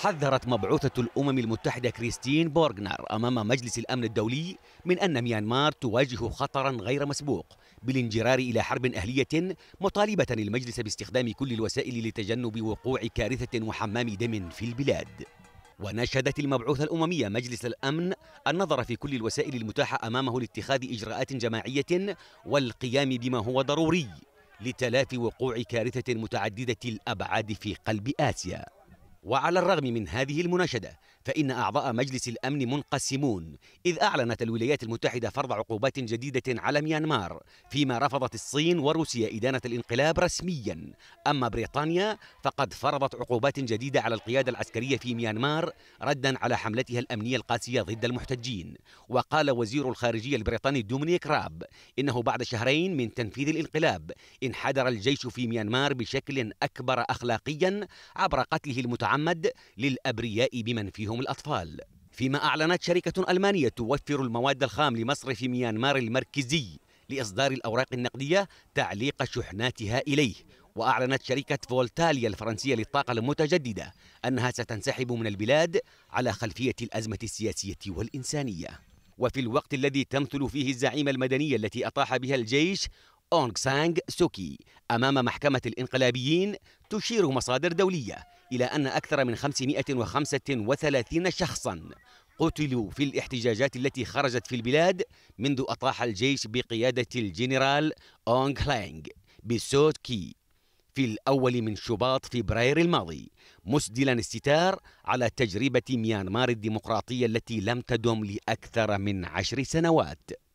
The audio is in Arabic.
حذرت مبعوثة الأمم المتحدة كريستين بورغنر أمام مجلس الأمن الدولي من أن ميانمار تواجه خطرا غير مسبوق بالانجرار إلى حرب أهلية مطالبة المجلس باستخدام كل الوسائل لتجنب وقوع كارثة وحمام دم في البلاد وناشدت المبعوثة الأممية مجلس الأمن النظر في كل الوسائل المتاحة أمامه لاتخاذ إجراءات جماعية والقيام بما هو ضروري لتلافي وقوع كارثة متعددة الأبعاد في قلب آسيا وعلى الرغم من هذه المناشدة فإن أعضاء مجلس الأمن منقسمون إذ أعلنت الولايات المتحدة فرض عقوبات جديدة على ميانمار فيما رفضت الصين وروسيا إدانة الانقلاب رسميا أما بريطانيا فقد فرضت عقوبات جديدة على القيادة العسكرية في ميانمار ردا على حملتها الأمنية القاسية ضد المحتجين وقال وزير الخارجية البريطاني دومينيك راب إنه بعد شهرين من تنفيذ الانقلاب انحدر الجيش في ميانمار بشكل أكبر أخلاقيا عبر قتله المتعلق المتعمد للأبرياء بمن فيهم الأطفال فيما أعلنت شركة ألمانية توفر المواد الخام لمصرف ميانمار المركزي لإصدار الأوراق النقدية تعليق شحناتها إليه وأعلنت شركة فولتاليا الفرنسية للطاقة المتجددة أنها ستنسحب من البلاد على خلفية الأزمة السياسية والإنسانية وفي الوقت الذي تمثل فيه الزعيمة المدنية التي أطاح بها الجيش أونغ سانغ سوكي أمام محكمة الإنقلابيين تشير مصادر دولية إلى أن أكثر من 535 شخصاً قتلوا في الاحتجاجات التي خرجت في البلاد منذ أطاح الجيش بقيادة الجنرال أونغ هلانغ بسوت كي في الأول من شباط فبراير الماضي مسدلا الستار على تجربة ميانمار الديمقراطية التي لم تدم لأكثر من عشر سنوات